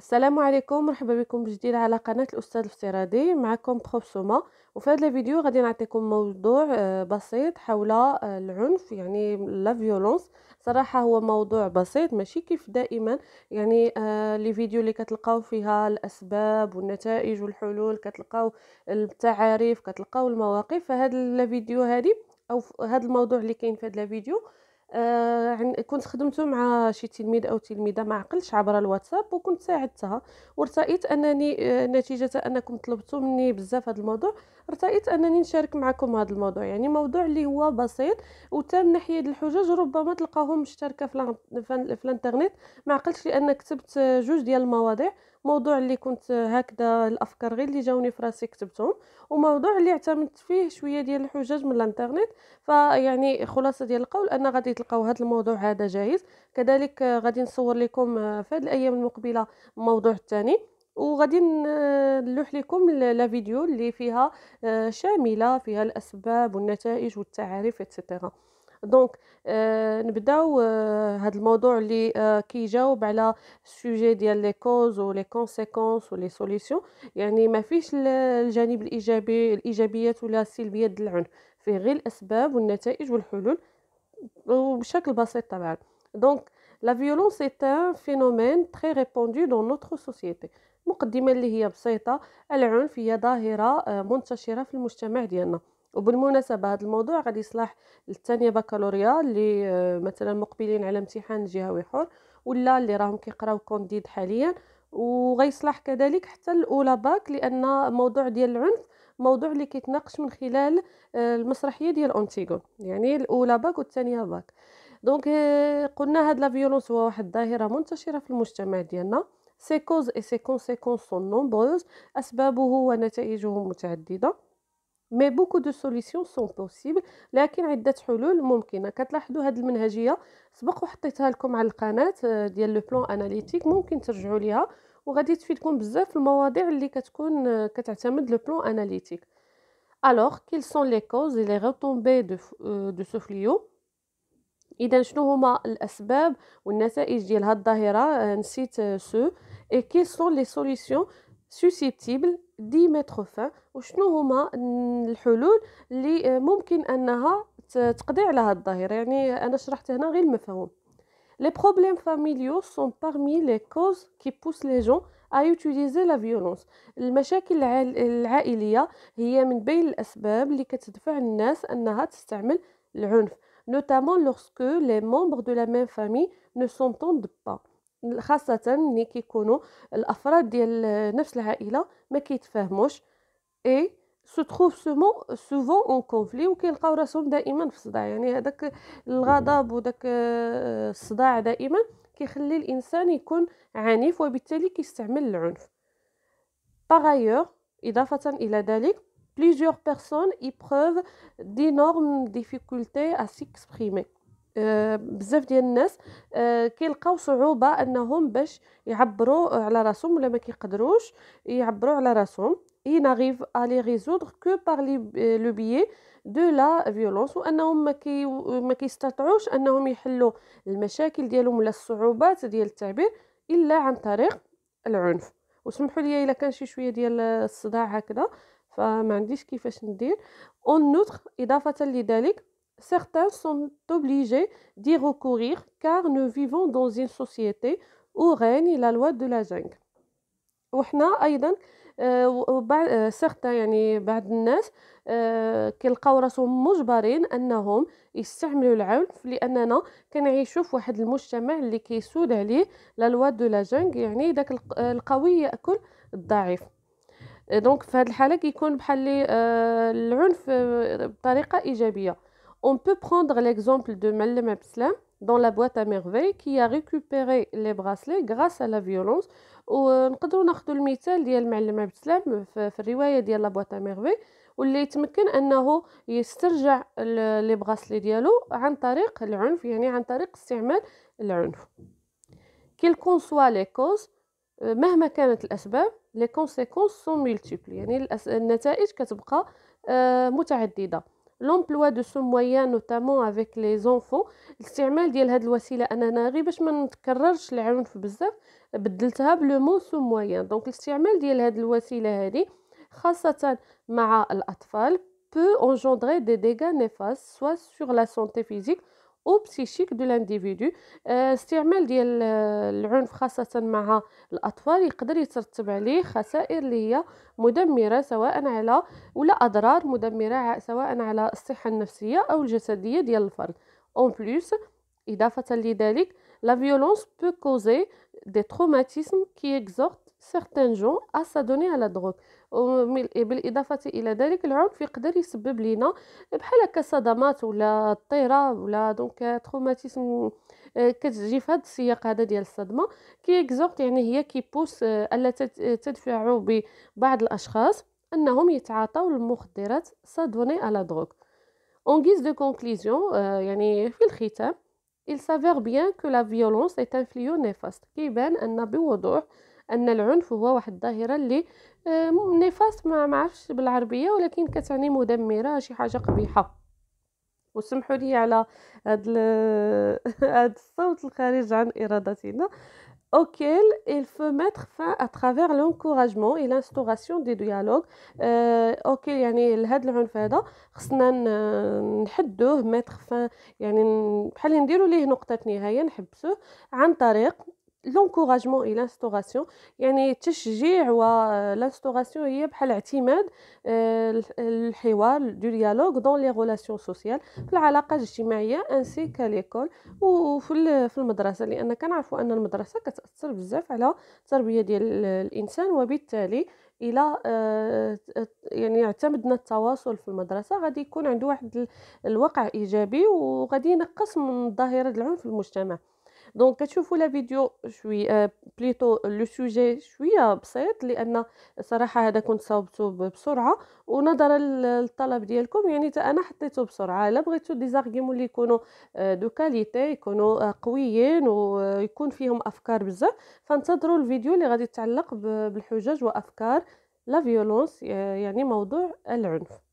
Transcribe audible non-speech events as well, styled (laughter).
السلام عليكم مرحبا بكم بجديد على قناه الاستاذ الافتراضي معكم بروف سوما وفي هذا الفيديو غادي نعطيكم موضوع آه، بسيط حول آه، العنف يعني لا فيولونس صراحه هو موضوع بسيط ماشي كيف دائما يعني آه، لي فيديو اللي كتلقاو فيها الاسباب والنتائج والحلول كتلقاو التعاريف كتلقاو المواقف فهاد الفيديو هذه او هذا الموضوع اللي كاين في هذا الفيديو آه، كنت خدمته مع شي تلميذ او تلميذه ما عقلش عبر الواتساب وكنت ساعدتها وارتأيت انني آه، نتيجه انكم طلبتوا مني بزاف هذا الموضوع ارتأيت انني نشارك معكم هذا الموضوع يعني موضوع اللي هو بسيط وتم من ناحيه الحجج ربما تلقاهم مشتركه في الانترنت ما عقلتش لان كتبت جوج ديال المواضيع موضوع اللي كنت هكذا الافكار غير اللي جاوني في راسي كتبتهم وموضوع اللي اعتمدت فيه شويه ديال الحجج من الانترنت فيعني خلاصه ديال القول ان غادي تلقاو هذا الموضوع هذا جاهز كذلك غادي نصور لكم في هذه الايام المقبله الموضوع الثاني وغادي نلوح لكم لا فيديو اللي فيها آه، شامله فيها الاسباب والنتائج والتعاريف اتسيتيرا دونك آه euh, نبداو آه euh, هذا الموضوع اللي آه كيجاوب على السوجي ديال لي كوز ولي كونسيكونس ولي سوليسيون يعني ما فيش الجانب الايجابي الايجابيات ولا السلبيات ديال العنف فيه غير الاسباب والنتائج والحلول وبشكل بسيط طبعا دونك لا فيولونس اي فينومين تري ريبوندو دون نوتر سوسيتي مقدمه اللي هي بسيطه العنف هي ظاهره منتشره في المجتمع ديالنا وبالمناسبه هذا الموضوع غادي يصلح للثانيه بكالوريا اللي آه، مثلا مقبلين على امتحان جهوي حر ولا اللي راهم كيقراو كونديد حاليا وغيصلح كذلك حتى الاولى باك لان موضوع ديال العنف موضوع اللي كيتناقش من خلال آه، المسرحيه ديال اونتيغون يعني الاولى باك والثانيه باك دونك آه، قلنا هاد لا فيولونس هو واحد الظاهره منتشره في المجتمع ديالنا سي كوز اي سي كونسيكونس سون نومبروز اسبابه ونتائجه متعدده مي بوكو دو سوليسيون سون بوسيبل لكن عده حلول ممكنه كتلاحظوا هذه المنهجيه سبق وحطيتها لكم على القناه آه، ديال لو بلون اناليتيك ممكن ترجعوا ليها وغادي تفيدكم بزاف في المواضيع اللي كتكون آه، كتعتمد لو بلون اناليتيك الوغ كيل سون لي كوز لي غوتومبي دو دو سوفليو اذا شنو هما الاسباب والنتائج ديال هاد الظاهره آه، نسيت سو اي كيل سون لي سوليسيون سوسيبتيبل دي ميتخو فان وشنو هما الحلول اللي آه، ممكن انها تقضي على هذه الظاهره يعني انا شرحت هنا غير المفهوم لي بروبليم فاميليو سون parmi لي كوز كي بوس لي جون ا utiliser لا فيولونس المشاكل العائليه هي من بين الاسباب اللي كتدفع الناس انها تستعمل العنف notamment lorsque les دو لا ميم فامي نو سونطون s'entendent pas خاصه ملي كيكونوا الافراد ديال نفس العائله ما كيتفاهموش اي سو تروف سومو سوفون اون كونفلي وكيلقاو راسهم دائما في صداع يعني هذاك الغضب وداك آه، الصداع دائما كيخلي الانسان يكون عنيف وبالتالي كيستعمل العنف باغايور اضافه الى ذلك plusieurs personnes y دي d'énormes difficultés à s'exprimer آه، بزاف ديال الناس آه، كيلقاو صعوبه انهم باش يعبروا على راسهم ولا ما كيقدروش يعبروا على راسهم اي ناريف à les كو بار par لو بيي دو لا فيولونس وانهم ما كي ما كيستطعوش انهم يحلوا المشاكل ديالهم ولا الصعوبات ديال التعبير الا عن طريق العنف وسمحوا لي الا كان شي شويه ديال الصداع هكذا فما عنديش كيفاش ندير اون نوتر اضافه لذلك certains sont obligés d'y recourir car nous vivons dans une société où règne لا لوا دو la jungle. وحنا ايضا سيغتا آه، آه، يعني بعض الناس آه، كيلقاو راسهم مجبرين انهم يستعملوا العنف لاننا كنعيشوا في واحد المجتمع اللي كيسود عليه لا لوا دو لا جونغ يعني داك القوي ياكل الضعيف دونك في هذه الحاله كيكون بحال العنف بطريقه ايجابيه On peut prendre l'exemple de Malem Abslam dans la boîte à merveilles qui a récupéré les bracelets grâce à la violence ونقدروا euh, ناخذوا المثال ديال معلم عبد السلام في الروايه ديال لا بواط ميرفي واللي يتمكن انه يسترجع لي بغاسلي ديالو عن طريق العنف يعني عن طريق استعمال العنف كيلكون سوا لي كوز مهما كانت الاسباب لي كونسيكونس سون ملتيبل يعني النتائج كتبقى euh، متعدده l'emploi de ce moyen notamment avec les enfants الاستعمال ديال هاد الوسيله اننا غير باش ما نتكررش العنف بزاف بدلتها بلو مو سو موين دونك الاستعمال ديال هاد الوسيله هذه خاصه مع الاطفال peut engendrer des dégâts néfastes soit sur la santé physique او بسيشيك دو لانديفيدو استعمال ديال العنف خاصه مع الاطفال يقدر يترتب عليه خسائر اللي هي مدمره سواء على ولا اضرار مدمره سواء على الصحه النفسيه او الجسديه ديال الفرد اون بلوس اضافه لذلك لا فيولونس بو كوزي دي تروماتيزم كي اكزورت سيغتان جون اسادوني على à بالاضافه الى ذلك العنف يقدر يسبب لينا بحال هكا صدمات ولا طيره ولا دونك تروماتيزم آه، كتجي في هذا السياق هذا ديال الصدمه كي اكزورت يعني هي كي بوس آه، الا تدفع ببعض الاشخاص انهم يتعاطوا المخدرات سادوني على دروغ اون غيز دو كونكليزيون يعني في الختام, il s'avère bien que la violence est un fléau néfaste. qui كيبان أن بوضوح ان العنف هو واحد الظاهره اللي آه، نفاس ما معرفش بالعربيه ولكن كتعني مدمره شي حاجه قبيحه وسمحوا لي على هذا (laughs) هذا الصوت الخارج عن ارادتنا auquel il faut mettre fin à travers l'encouragement et l'instauration des dialogues euh, auquel يعني لهاد العنف هذا خصنا نحدوه mettre fin يعني بحال نديرو ليه نقطة نهاية نحبسوه عن طريق لونكوراجمون اي لانستوراسيون يعني التشجيع ولانستوراسيون آه، هي بحال اعتماد آه، الحوار دو ديالوغ دون لي غولاسيون سوسيال في العلاقات الاجتماعيه انسي كاليكول وفي في المدرسه لان كنعرفوا ان المدرسه كتاثر بزاف على التربيه ديال الانسان وبالتالي الى آه، يعني اعتمدنا التواصل في المدرسه غادي يكون عنده واحد الوقع ايجابي وغادي ينقص من ظاهره العنف في المجتمع دونك كتشوفوا لا فيديو شوي بليتو لو سوجي شويه بسيط لان صراحه هذا كنت صاوبته بسرعه ونظرا للطلب ديالكم يعني حتى انا حطيته بسرعه الا بغيتو دي زارغيمون اللي يكونوا دو euh، كاليتي يكونوا euh، قويين ويكون فيهم افكار بزاف فانتظروا الفيديو اللي غادي يتعلق بالحجج وافكار لا فيولونس يعني موضوع العنف